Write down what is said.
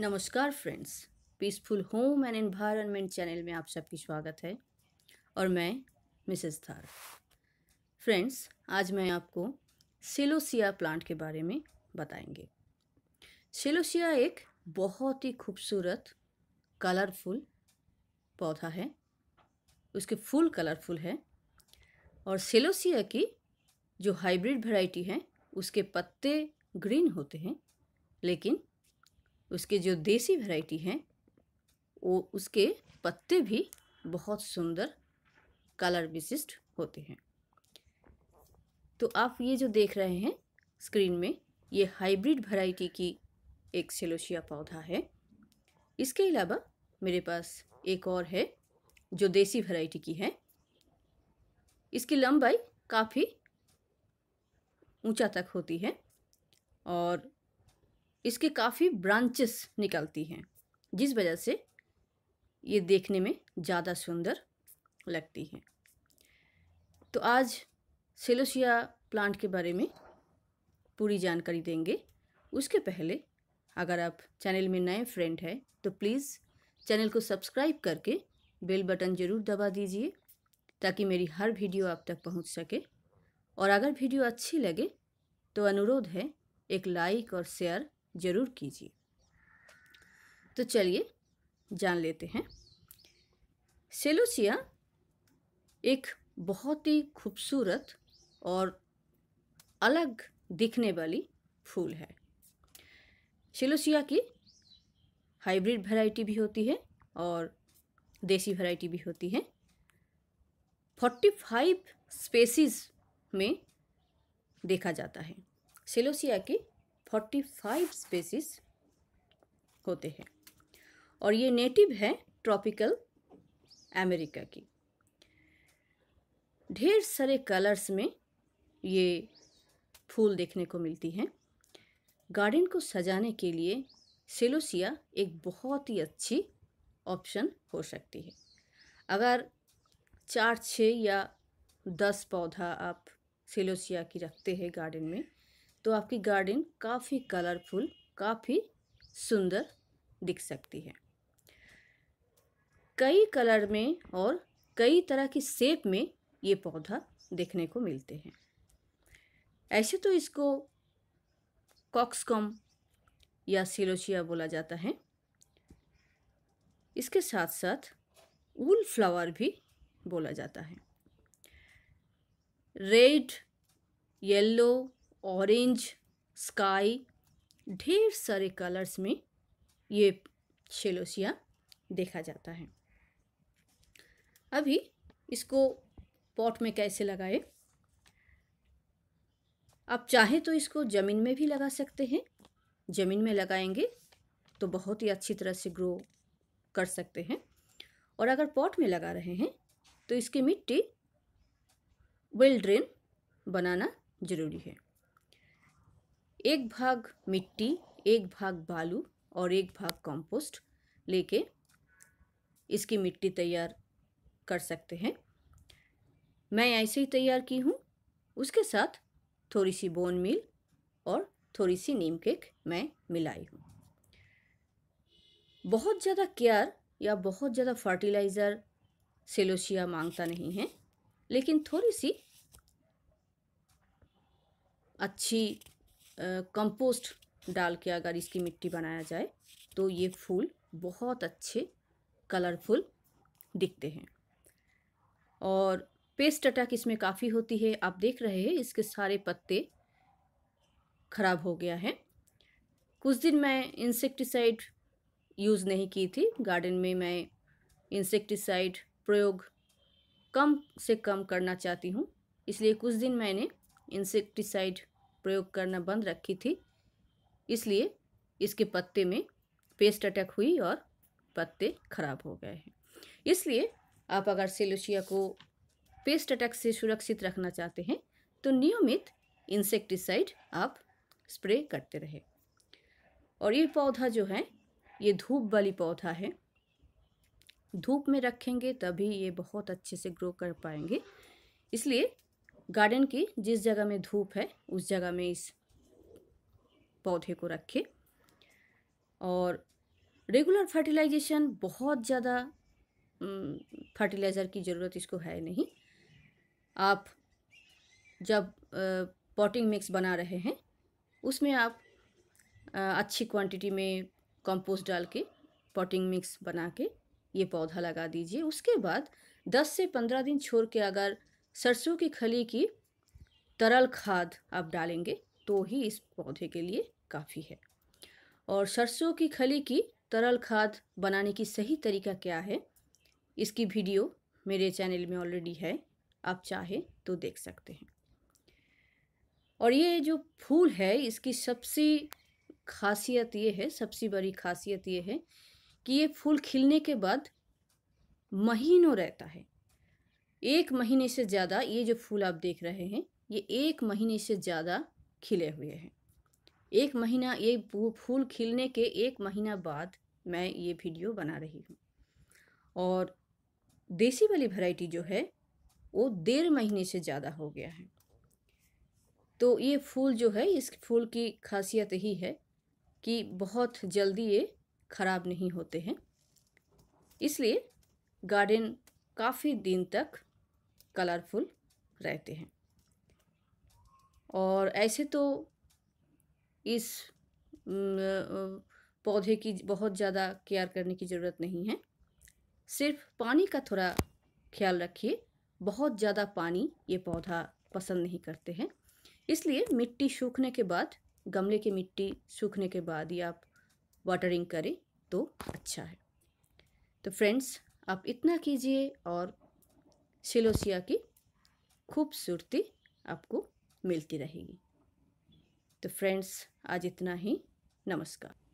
नमस्कार friends peaceful home and environment channel में आप सबकी स्वागत है और मैं मिसेस थार फ्रेंड्स आज मैं आपको सेलोसिया प्लांट के बारे में बताएंगे सेलोसिया एक बहुत ही खूबसूरत कलरफुल पौधा है उसके फूल कलरफुल है और सेलोसिया की जो हाइब्रिड वैरायटी है उसके पत्ते ग्रीन होते हैं लेकिन उसके जो देसी वैरायटी हैं वो उसके पत्ते भी बहुत सुंदर कलर विशिष्ट होते हैं तो आप ये जो देख रहे हैं स्क्रीन में ये हाइब्रिड वैरायटी की एक सेलोशिया पौधा है इसके अलावा मेरे पास एक और है जो देसी वैरायटी की है इसकी लंबाई काफ़ी ऊंचा तक होती है और इसके काफ़ी ब्रांचेस निकलती हैं जिस वजह से ये देखने में ज़्यादा सुंदर लगती हैं तो आज सेलोसिया प्लांट के बारे में पूरी जानकारी देंगे उसके पहले अगर आप चैनल में नए फ्रेंड हैं तो प्लीज़ चैनल को सब्सक्राइब करके बेल बटन ज़रूर दबा दीजिए ताकि मेरी हर वीडियो आप तक पहुंच सके और अगर वीडियो अच्छी लगे तो अनुरोध है एक लाइक और शेयर ज़रूर कीजिए तो चलिए जान लेते हैं सेलोसिया एक बहुत ही खूबसूरत और अलग दिखने वाली फूल है सेलोसिया की हाइब्रिड वैरायटी भी होती है और देसी वैरायटी भी होती है फोर्टी फाइव स्पेसीज में देखा जाता है सेलोसिया की फोर्टी फाइव स्पेसिस होते हैं और ये नेटिव है ट्रॉपिकल अमेरिका की ढेर सारे कलर्स में ये फूल देखने को मिलती हैं गार्डन को सजाने के लिए सेलोसिया एक बहुत ही अच्छी ऑप्शन हो सकती है अगर चार छः या दस पौधा आप सेलोसिया की रखते हैं गार्डन में तो आपकी गार्डन काफ़ी कलरफुल काफ़ी सुंदर दिख सकती है कई कलर में और कई तरह की शेप में ये पौधा देखने को मिलते हैं ऐसे तो इसको कॉक्सकॉम या सिलोचिया बोला जाता है इसके साथ साथ वूल फ्लावर भी बोला जाता है रेड येलो ऑरेंज स्काई ढेर सारे कलर्स में ये शेलोसिया देखा जाता है अभी इसको पॉट में कैसे लगाए आप चाहे तो इसको ज़मीन में भी लगा सकते हैं ज़मीन में लगाएंगे तो बहुत ही अच्छी तरह से ग्रो कर सकते हैं और अगर पॉट में लगा रहे हैं तो इसकी मिट्टी वेल ड्रेन बनाना ज़रूरी है एक भाग मिट्टी एक भाग बालू और एक भाग कंपोस्ट लेके इसकी मिट्टी तैयार कर सकते हैं मैं ऐसे ही तैयार की हूँ उसके साथ थोड़ी सी बोन मिल और थोड़ी सी नीम केक मैं मिलाई हूँ बहुत ज़्यादा केयर या बहुत ज़्यादा फर्टिलाइज़र सेलोशिया मांगता नहीं है लेकिन थोड़ी सी अच्छी कंपोस्ट डाल के अगर इसकी मिट्टी बनाया जाए तो ये फूल बहुत अच्छे कलरफुल दिखते हैं और पेस्ट अटैक इसमें काफ़ी होती है आप देख रहे हैं इसके सारे पत्ते खराब हो गया है कुछ दिन मैं इंसेक्टिसाइड यूज़ नहीं की थी गार्डन में मैं इंसेक्टिसाइड प्रयोग कम से कम करना चाहती हूँ इसलिए कुछ दिन मैंने इंसेक्टिसाइड प्रयोग करना बंद रखी थी इसलिए इसके पत्ते में पेस्ट अटैक हुई और पत्ते खराब हो गए हैं इसलिए आप अगर सेलोशिया को पेस्ट अटैक से सुरक्षित रखना चाहते हैं तो नियमित इंसेक्टिसाइड आप स्प्रे करते रहे और ये पौधा जो है ये धूप वाली पौधा है धूप में रखेंगे तभी ये बहुत अच्छे से ग्रो कर पाएंगे इसलिए गार्डन की जिस जगह में धूप है उस जगह में इस पौधे को रखें और रेगुलर फर्टिलाइजेशन बहुत ज़्यादा फर्टिलाइज़र की ज़रूरत इसको है नहीं आप जब पॉटिंग मिक्स बना रहे हैं उसमें आप अच्छी क्वांटिटी में कंपोस्ट डाल के पॉटिंग मिक्स बना के ये पौधा लगा दीजिए उसके बाद 10 से 15 दिन छोड़ के अगर सरसों की खली की तरल खाद आप डालेंगे तो ही इस पौधे के लिए काफ़ी है और सरसों की खली की तरल खाद बनाने की सही तरीका क्या है इसकी वीडियो मेरे चैनल में ऑलरेडी है आप चाहे तो देख सकते हैं और ये जो फूल है इसकी सबसे खासियत ये है सबसे बड़ी खासियत ये है कि ये फूल खिलने के बाद महीनों रहता है एक महीने से ज़्यादा ये जो फूल आप देख रहे हैं ये एक महीने से ज़्यादा खिले हुए हैं एक महीना ये फूल खिलने के एक महीना बाद मैं ये वीडियो बना रही हूँ और देसी वाली वैरायटी जो है वो डेढ़ महीने से ज़्यादा हो गया है तो ये फूल जो है इस फूल की खासियत यही है कि बहुत जल्दी ये ख़राब नहीं होते हैं इसलिए गार्डन काफ़ी दिन तक कलरफुल रहते हैं और ऐसे तो इस पौधे की बहुत ज़्यादा केयर करने की ज़रूरत नहीं है सिर्फ पानी का थोड़ा ख्याल रखिए बहुत ज़्यादा पानी ये पौधा पसंद नहीं करते हैं इसलिए मिट्टी सूखने के बाद गमले की मिट्टी सूखने के बाद ही आप वाटरिंग करें तो अच्छा है तो फ्रेंड्स आप इतना कीजिए और सिलोसिया की खूबसूरती आपको मिलती रहेगी तो फ्रेंड्स आज इतना ही नमस्कार